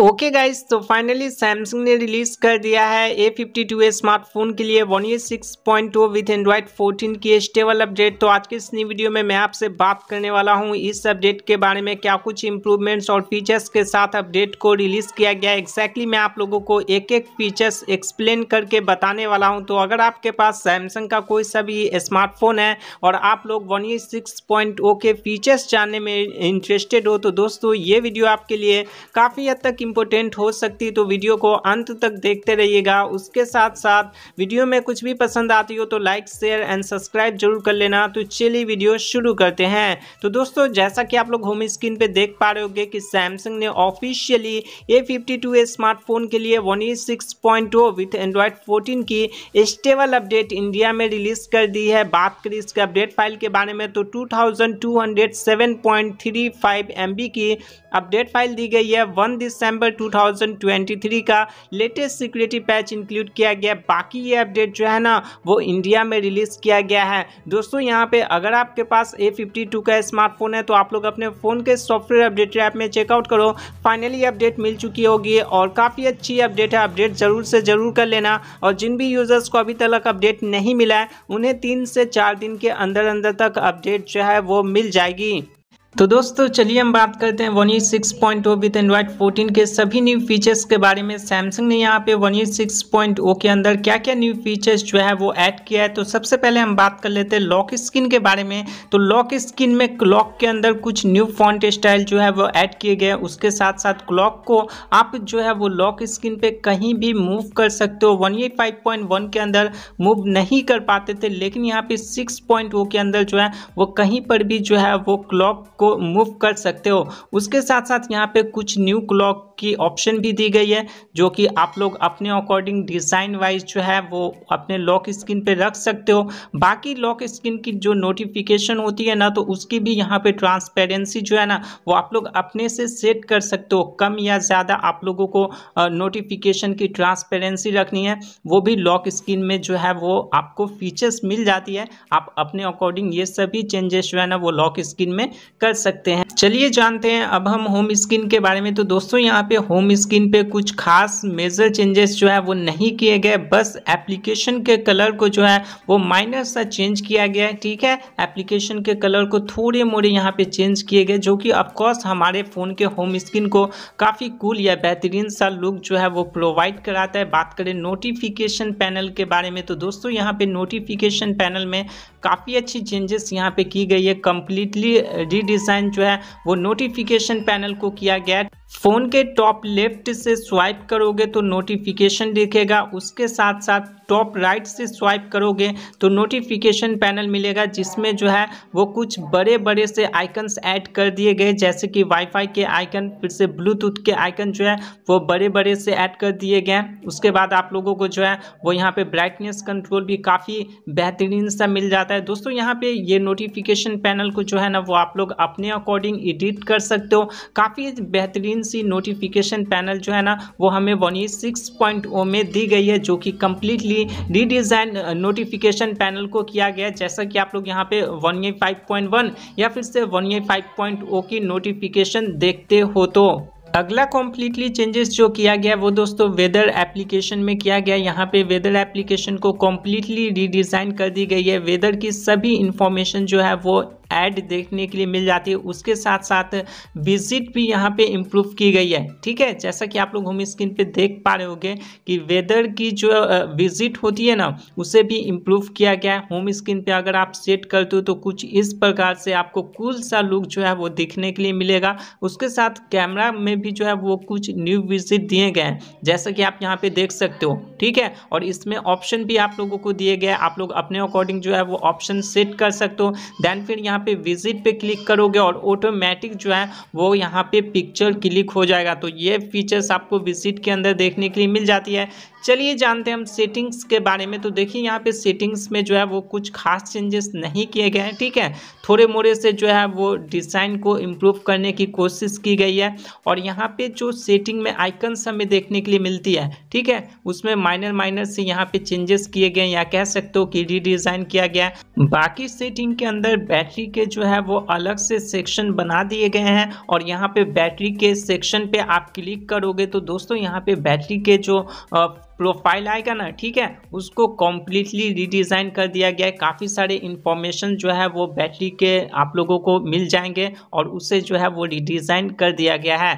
okay okay guys तो finally Samsung ने release कर दिया है A fifty two A smartphone के लिए one six point two with android fourteen की स्टेबल अपडेट तो आज के इस नई वीडियो में मैं आपसे बात करने वाला हूं इस अपडेट के बारे में क्या कुछ इम्प्रूवमेंट्स और फीचर्स के साथ अपडेट को रिलीज किया गया एग्जैक्टली मैं आप लोगों को एक एक फीचर्स एक्सप्लेन करके बताने वाला हूँ तो अगर आपके पास सैमसंग का कोई सा भी स्मार्टफोन है और आप लोग वन सिक्स पॉइंट ओ के फीचर्स जानने में इंटरेस्टेड हो तो दोस्तों ये वीडियो आपके लिए काफ़ी हद तक इंपॉर्टेंट हो सकती है तो वीडियो को अंत तक देखते रहिएगा उसके साथ साथ वीडियो में कुछ भी पसंद आती हो तो लाइक शेयर एंड सब्सक्राइब जरूर कर लेना तो चलिए वीडियो शुरू करते हैं तो दोस्तों जैसा कि आप लोग होम स्क्रीन पर देख पा रहे होगे कि सैमसंग ने ऑफिशियली ए स्मार्टफोन के लिए one E six point O with android fourteen की स्टेबल अपडेट इंडिया में रिलीज कर दी है बात करें इसके अपडेट फाइल के बारे में तो two thousand two hundred seven point three five M की अपडेट फाइल दी गई है वन दिसंबर दिसंबर 2023 का लेटेस्ट सिक्योरिटी पैच इंक्लूड किया गया बाकी ये अपडेट जो है ना वो इंडिया में रिलीज़ किया गया है दोस्तों यहाँ पे अगर आपके पास ए का स्मार्टफोन है तो आप लोग अपने फ़ोन के सॉफ्टवेयर अपडेट ऐप में चेकआउट करो फाइनली अपडेट मिल चुकी होगी और काफ़ी अच्छी अपडेट है अपडेट ज़रूर से ज़रूर कर लेना और जिन भी यूज़र्स को अभी तक अपडेट नहीं मिला है उन्हें तीन से चार दिन के अंदर अंदर तक अपडेट जो है वो मिल जाएगी तो दोस्तों चलिए हम बात करते हैं one E six point O with android fourteen के सभी न्यू फीचर्स के बारे में सैमसंग ने यहाँ पे one E six point O के अंदर क्या क्या न्यू फीचर्स जो है वो ऐड किया है तो सबसे पहले हम बात कर लेते हैं लॉक स्क्रीन के बारे में तो लॉक स्क्रीन में क्लॉक के अंदर कुछ न्यू फॉन्ट स्टाइल जो है वो ऐड किए गए उसके साथ साथ क्लॉक को आप जो है वो लॉक स्क्रीन पर कहीं भी मूव कर सकते हो one E five point one के अंदर मूव नहीं कर पाते थे लेकिन यहाँ पे सिक्स पॉइंट ओ के अंदर जो है वो कहीं पर भी जो है वो क्लॉक को मूव कर सकते हो उसके साथ साथ यहाँ पे कुछ न्यू क्लॉक की ऑप्शन भी दी गई है जो कि आप लोग अपने अकॉर्डिंग डिज़ाइन वाइज जो है वो अपने लॉक स्क्रीन पे रख सकते हो बाकी लॉक स्क्रीन की जो नोटिफिकेशन होती है ना तो उसकी भी यहाँ पे ट्रांसपेरेंसी जो है ना वो आप लोग अपने से सेट कर सकते हो कम या ज़्यादा आप लोगों को नोटिफिकेशन की ट्रांसपेरेंसी रखनी है वो भी लॉक स्क्रीन में जो है वो आपको फीचर्स मिल जाती है आप अपने अकॉर्डिंग ये सभी चेंजेस जो है ना वो लॉक स्क्रीन में कर सकते हैं चलिए जानते हैं अब हम होम स्क्रीन के बारे में तो दोस्तों यहाँ पे होम स्क्रीन पे कुछ खास मेजर चेंजेस जो है वो नहीं किए गए बस एप्लीकेशन के कलर को जो है वो माइनर सा चेंज किया गया है ठीक है एप्लीकेशन के कलर को थोड़े मोड़े यहाँ पे चेंज किए गए जो कि ऑफकोर्स हमारे फ़ोन के होम स्क्रीन को काफ़ी कूल या बेहतरीन सा लुक जो है वो प्रोवाइड कराता है बात करें नोटिफिकेशन पैनल के बारे में तो दोस्तों यहाँ पे नोटिफिकेशन पैनल में काफ़ी अच्छी चेंजेस यहाँ पे की गई है कम्प्लीटली रीडिज़ाइन जो है वो नोटिफिकेशन पैनल को किया गया फ़ोन के टॉप लेफ्ट से स्वाइप करोगे तो नोटिफिकेशन दिखेगा उसके साथ साथ टॉप राइट से स्वाइप करोगे तो नोटिफिकेशन पैनल मिलेगा जिसमें जो है वो कुछ बड़े बड़े से आइकन्स ऐड कर दिए गए जैसे कि वाईफाई के आइकन फिर से ब्लूटूथ के आइकन जो है वो बड़े बड़े से ऐड कर दिए गए उसके बाद आप लोगों को जो है वो यहाँ पर ब्राइटनेस कंट्रोल भी काफ़ी बेहतरीन सा मिल जाता है दोस्तों यहाँ पर ये नोटिफिकेशन पैनल को जो है ना वो आप लोग अपने अकॉर्डिंग एडिट कर सकते हो काफ़ी बेहतरीन वैकेंसी नोटिफिकेशन पैनल जो है ना वो हमें one E six point O में दी गई है जो कि कम्प्लीटली रीडिज़ाइन नोटिफिकेशन पैनल को किया गया जैसा कि आप लोग यहाँ पे one E five point one या फिर से one E five point O की नोटिफिकेशन देखते हो तो अगला कम्प्लीटली चेंजेस जो किया गया वो दोस्तों वेदर एप्लीकेशन में किया गया यहाँ पे वेदर एप्लीकेशन को कम्प्लीटली रीडिज़ाइन कर दी गई है वेदर की सभी इन्फॉर्मेशन जो है वो ऐड देखने के लिए मिल जाती है उसके साथ साथ विजिट भी यहाँ पे इम्प्रूव की गई है ठीक है जैसा कि आप लोग होम स्क्रीन पे देख पा रहे होंगे कि वेदर की जो विजिट होती है ना उसे भी इम्प्रूव किया गया है होम स्क्रीन पे अगर आप सेट करते हो तो कुछ इस प्रकार से आपको कुल सा लुक जो है वो दिखने के लिए मिलेगा उसके साथ कैमरा में भी जो है वो कुछ न्यू विजिट दिए गए हैं जैसा कि आप यहाँ पे देख सकते हो ठीक है और इसमें ऑप्शन भी आप लोगों को दिए गए आप लोग अपने अकॉर्डिंग जो है वो ऑप्शन सेट कर सकते हो देन फिर यहाँ यहाँ पे विजिट पे क्लिक करोगे और ऑटोमेटिक जो है वो यहाँ पे पिक्चर क्लिक हो जाएगा तो ये फीचर्स आपको विजिट के अंदर देखने के लिए मिल जाती है चलिए जानते हैं हम सेटिंग्स के बारे में तो देखिए यहाँ पे सेटिंग्स में जो है वो कुछ खास चेंजेस नहीं किए गए हैं ठीक है थोड़े मोड़े से जो है वो डिज़ाइन को इम्प्रूव करने की कोशिश की गई है और यहाँ पे जो सेटिंग में आइकन्स हमें देखने के लिए मिलती है ठीक है उसमें माइनर माइनर से यहाँ पे चेंजेस किए गए या कह सकते हो कि रीडिज़ाइन किया गया बाकी सेटिंग के अंदर बैटरी के जो है वो अलग से सेक्शन बना दिए गए हैं और यहाँ पे बैटरी के सेक्शन पे आप क्लिक करोगे तो दोस्तों यहाँ पे बैटरी के जो प्रोफाइल आएगा ना ठीक है उसको कॉम्प्लीटली रिडिज़ाइन कर दिया गया है काफ़ी सारे इन्फॉर्मेशन जो है वो बैटरी के आप लोगों को मिल जाएंगे और उसे जो है वो रिडिज़ाइन कर दिया गया है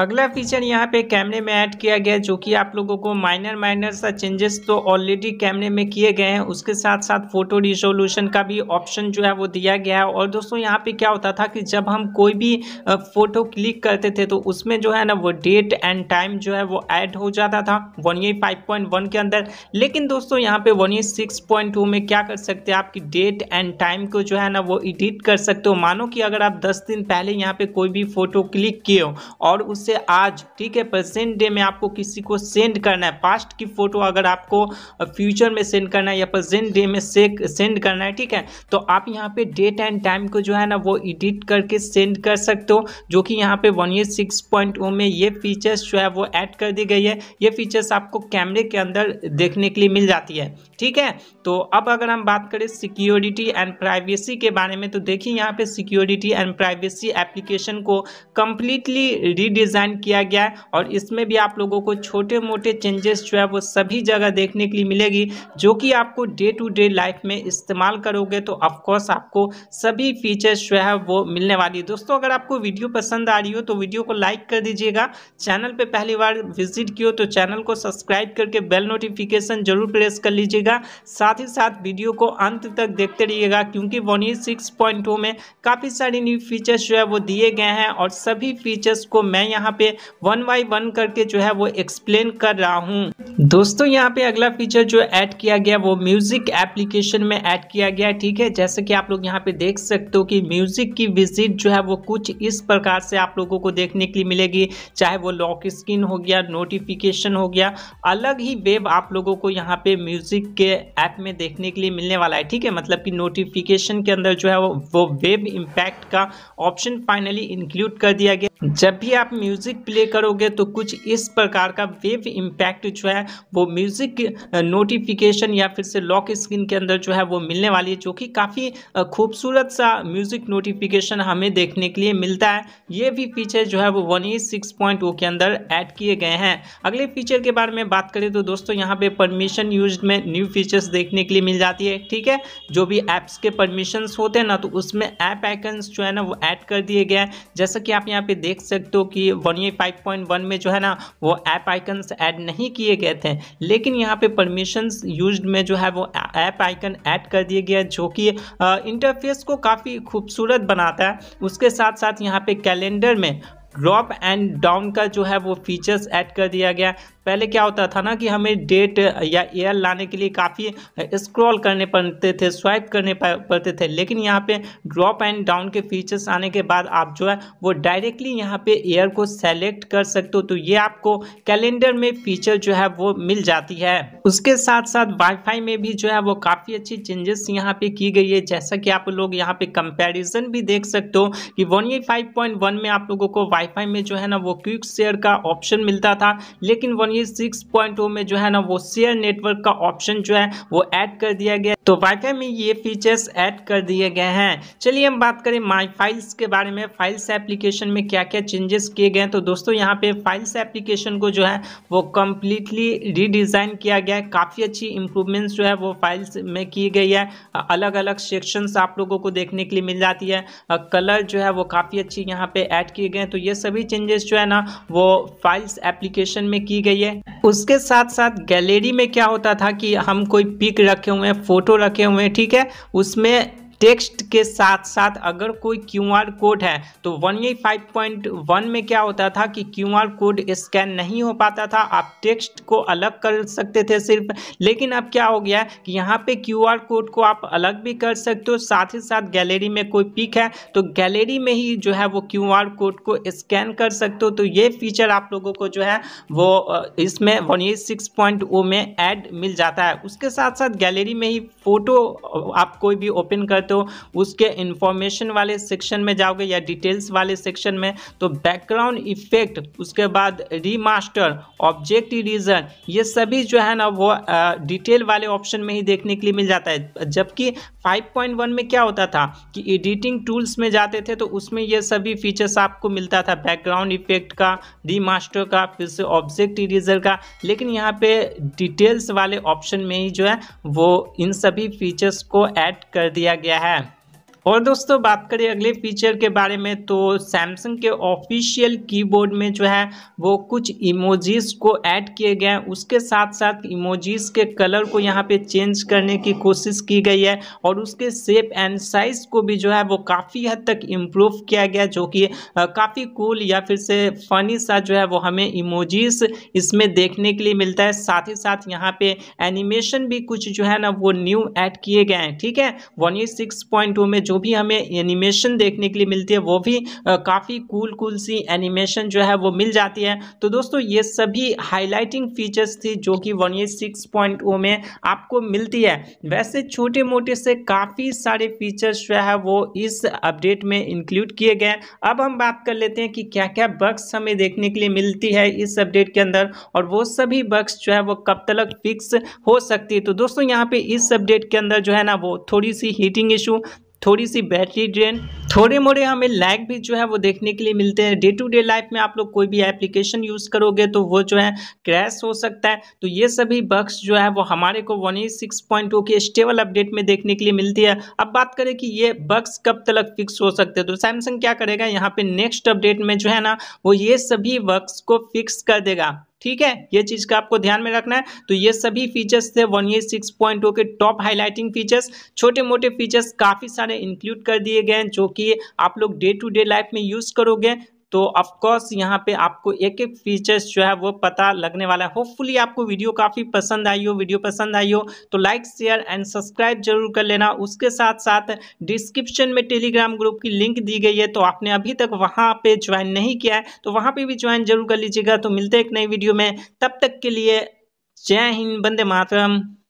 अगला फीचर यहाँ पे कैमरे में ऐड किया गया है जो कि आप लोगों को माइनर माइनर सा चेंजेस तो ऑलरेडी कैमरे में किए गए हैं उसके साथ साथ फोटो रिजोल्यूशन का भी ऑप्शन जो है वो दिया गया है और दोस्तों यहाँ पे क्या होता था कि जब हम कोई भी फ़ोटो क्लिक करते थे तो उसमें जो है ना वो डेट एंड टाइम जो है वो ऐड हो जाता था वन ये के अंदर लेकिन दोस्तों यहाँ पे वन ये में क्या कर सकते हैं आपकी डेट एंड टाइम को जो है ना वो एडिट कर सकते हो मानो कि अगर आप दस दिन पहले यहाँ पर कोई भी फ़ोटो क्लिक किए हो और उस से आज ठीक है प्रेजेंट डे में आपको किसी को सेंड करना है पास्ट की फ़ोटो अगर आपको फ्यूचर uh, में सेंड करना है या प्रेजेंट डे में सेंड करना है ठीक है तो आप यहाँ पे डेट एंड टाइम को जो है ना वो एडिट करके सेंड कर सकते हो जो कि यहाँ पे one year six point O में ये फीचर्स जो है वो ऐड कर दी गई है ये फीचर्स आपको कैमरे के अंदर देखने के लिए मिल जाती है ठीक है तो अब अगर हम बात करें सिक्योरिटी एंड प्राइवेसी के बारे में तो देखिए यहाँ पे सिक्योरिटी एंड प्राइवेसी एप्लीकेशन को कम्प्लीटली रीडिज डिज़ाइन किया गया है और इसमें भी आप लोगों को छोटे मोटे चेंजेस जो है वो सभी जगह देखने के लिए मिलेगी जो कि आपको डे टू डे लाइफ में इस्तेमाल करोगे तो ऑफकोर्स आपको सभी फीचर्स जो है वो मिलने वाली है दोस्तों अगर आपको वीडियो पसंद आ रही हो तो वीडियो को लाइक कर दीजिएगा चैनल पर पहली बार विजिट की तो चैनल को सब्सक्राइब करके बेल नोटिफिकेशन जरूर प्रेस कर लीजिएगा साथ ही साथ वीडियो को अंत तक देखते रहिएगा क्योंकि वोनी सिक्स में काफ़ी सारी न्यू फीचर्स जो है वो दिए गए हैं और सभी फीचर्स को मैं यहाँ यहाँ पे वन बाई वन करके जो है वो एक्सप्लेन कर रहा हूँ दोस्तों यहाँ पे अगला फीचर जो ऐड किया गया वो म्यूजिक एप्लीकेशन में ऐड किया गया ठीक है जैसे कि आप लोग यहाँ पे देख सकते हो कि म्यूजिक की विजिट जो है वो कुछ इस प्रकार से आप लोगों को देखने के लिए मिलेगी चाहे वो लॉक स्क्रीन हो गया नोटिफिकेशन हो गया अलग ही वेब आप लोगों को यहाँ पे म्यूजिक के ऐप में देखने के लिए मिलने वाला है ठीक है मतलब कि नोटिफिकेशन के अंदर जो है वो वेब इम्पैक्ट का ऑप्शन फाइनली इंक्लूड कर दिया गया जब भी आप म्यूजिक म्यूज़िक प्ले करोगे तो कुछ इस प्रकार का वेव इम्पैक्ट जो है वो म्यूज़िक नोटिफिकेशन या फिर से लॉक स्क्रीन के अंदर जो है वो मिलने वाली है जो कि काफ़ी खूबसूरत सा म्यूज़िक नोटिफिकेशन हमें देखने के लिए मिलता है ये भी फीचर जो है वो वन एट सिक्स पॉइंट वो के अंदर ऐड किए गए हैं अगले फीचर के बारे में बात करें तो दोस्तों यहाँ पे परमिशन यूज में न्यू फीचर्स देखने के लिए मिल जाती है ठीक है जो भी ऐप्स के परमिशन होते हैं ना तो उसमें ऐप आइकन्स जो है ना वो ऐड कर दिए गए हैं जैसा कि आप यहाँ पे देख सकते हो कि वनवे फाइव पॉइंट वन में जो है ना वो ऐप आइकन्स ऐड नहीं किए गए थे लेकिन यहाँ पे परमिशंस यूज्ड में जो है वो ऐप आइकन ऐड कर दिया गया जो कि इंटरफेस को काफ़ी खूबसूरत बनाता है उसके साथ साथ यहाँ पे कैलेंडर में ड्रॉप एंड डाउन का जो है वो फीचर्स ऐड कर दिया गया पहले क्या होता था ना कि हमें डेट या ईयर लाने के लिए काफ़ी स्क्रॉल करने पड़ते थे स्वाइप करने पड़ते थे लेकिन यहाँ पे ड्रॉप एंड डाउन के फीचर्स आने के बाद आप जो है वो डायरेक्टली यहाँ पे ईयर को सेलेक्ट कर सकते हो तो ये आपको कैलेंडर में फीचर जो है वो मिल जाती है उसके साथ साथ वाईफाई में भी जो है वो काफ़ी अच्छी चेंजेस यहाँ पर की गई है जैसा कि आप लोग यहाँ पे कंपेरिजन भी देख सकते हो कि वन में आप लोगों को वाई वाईफाई में जो है ना वो क्विक शेयर का ऑप्शन मिलता था लेकिन one E six point two में जो है ना वो शेयर नेटवर्क का ऑप्शन जो है वो ऐड कर दिया गया तो वाईफाई में ये फीचर्स ऐड कर दिए गए हैं चलिए हम बात करें माई फाइल्स के बारे में फाइल्स एप्लीकेशन में क्या क्या चेंजेस किए गए हैं तो दोस्तों यहाँ पे फाइल्स एप्लीकेशन को जो है वो कम्प्लीटली रीडिज़ाइन किया गया है काफ़ी अच्छी इम्प्रूवमेंट्स जो है वो फाइल्स में की गई है अलग अलग सेक्शंस आप लोगों को देखने के लिए मिल जाती है कलर जो है वो काफ़ी अच्छी यहाँ पे ऐड किए गए हैं तो ये सभी चेंजेस जो है ना वो फाइल्स एप्लीकेशन में की गई है उसके साथ साथ गैलरी में क्या होता था कि हम कोई पिक रखे हुए हैं फोटो रखे हुए हैं ठीक है उसमें टेक्स्ट के साथ साथ अगर कोई क्यूआर कोड है तो one A five point one में क्या होता था कि क्यूआर कोड स्कैन नहीं हो पाता था आप टेक्स्ट को अलग कर सकते थे सिर्फ लेकिन अब क्या हो गया कि यहाँ पे क्यूआर कोड को आप अलग भी कर सकते हो साथ ही साथ गैलरी में कोई पिक है तो गैलरी में ही जो है वो आर कोड को स्कैन कर सकते हो तो ये फीचर आप लोगों को जो है वो इसमें one A six point O में एड मिल जाता है उसके साथ साथ गैलरी में ही फोटो आप कोई भी ओपन करते तो उसके इंफॉर्मेशन वाले सेक्शन में जाओगे या डिटेल्स वाले सेक्शन में तो बैकग्राउंड इफेक्ट उसके बाद रीमास्टर ऑब्जेक्ट इरीजन ये सभी जो है ना वो डिटेल वाले ऑप्शन में ही देखने के लिए मिल जाता है जबकि 5.1 में क्या होता था कि एडिटिंग टूल्स में जाते थे तो उसमें ये सभी फीचर्स आपको मिलता था बैकग्राउंड इफेक्ट का रीमास्टर का फिर से ऑब्जेक्ट इरीजर का लेकिन यहाँ पे डिटेल्स वाले ऑप्शन में ही जो है वो इन सभी फीचर्स को ऐड कर दिया गया गया है और दोस्तों बात करें अगले फीचर के बारे में तो सैमसंग के ऑफिशियल कीबोर्ड में जो है वो कुछ इमोजीज को ऐड किए गए हैं उसके साथ साथ इमोजीज के कलर को यहाँ पे चेंज करने की कोशिश की गई है और उसके शेप एंड साइज को भी जो है वो काफ़ी हद तक इम्प्रूव किया गया जो कि काफ़ी कूल या फिर से फनी सा जो है वो हमें इमोजीज इसमें देखने के लिए मिलता है साथ ही साथ यहाँ पे एनिमेशन भी कुछ जो है ना वो न्यू ऐड किए गए हैं ठीक है वन में जो जो भी हमें एनिमेशन देखने के लिए मिलती है वो भी काफ़ी कूल कूल सी एनिमेशन जो है वो मिल जाती है तो दोस्तों ये सभी हाईलाइटिंग फीचर्स थी जो कि one eight six point O में आपको मिलती है वैसे छोटे मोटे से काफ़ी सारे फीचर्स जो है वो इस अपडेट में इंक्लूड किए गए अब हम बात कर लेते हैं कि क्या क्या बग्स हमें देखने के लिए मिलती है इस अपडेट के अंदर और वो सभी बग्स जो है वो कब तक फिक्स हो सकती है तो दोस्तों यहाँ पे इस अपडेट के अंदर जो है ना वो थोड़ी सी हीटिंग इशू थोड़ी सी बैटरी ड्रेन थोड़े मोड़े हमें लैग भी जो है वो देखने के लिए मिलते हैं डे टू डे लाइफ में आप लोग कोई भी एप्लीकेशन यूज़ करोगे तो वो जो है क्रैश हो सकता है तो ये सभी बक्स जो है वो हमारे को one eight six point two के स्टेबल अपडेट में देखने के लिए मिलती है अब बात करें कि ये बक्स कब तक फिक्स हो सकते हैं तो सैमसंग क्या करेगा यहाँ पर नेक्स्ट अपडेट में जो है ना वो ये सभी बक्स को फिक्स कर देगा ठीक है ये चीज़ का आपको ध्यान में रखना है तो ये सभी फीचर्स थे वन ये सिक्स पॉइंट टू के टॉप हाईलाइटिंग फीचर्स छोटे मोटे फीचर्स काफ़ी सारे इंक्लूड कर दिए गए हैं जो कि आप लोग डे टू डे लाइफ में यूज़ करोगे तो ऑफकोर्स यहाँ पे आपको एक एक फीचर्स जो है वो पता लगने वाला है होपफुली आपको वीडियो काफ़ी पसंद आई हो वीडियो पसंद आई हो तो लाइक शेयर एंड सब्सक्राइब जरूर कर लेना उसके साथ साथ डिस्क्रिप्शन में टेलीग्राम ग्रुप की लिंक दी गई है तो आपने अभी तक वहाँ पर ज्वाइन नहीं किया है तो वहाँ पर भी ज्वाइन जरूर कर लीजिएगा तो मिलते एक नई वीडियो में तब तक के लिए जय हिंद बंदे मातरम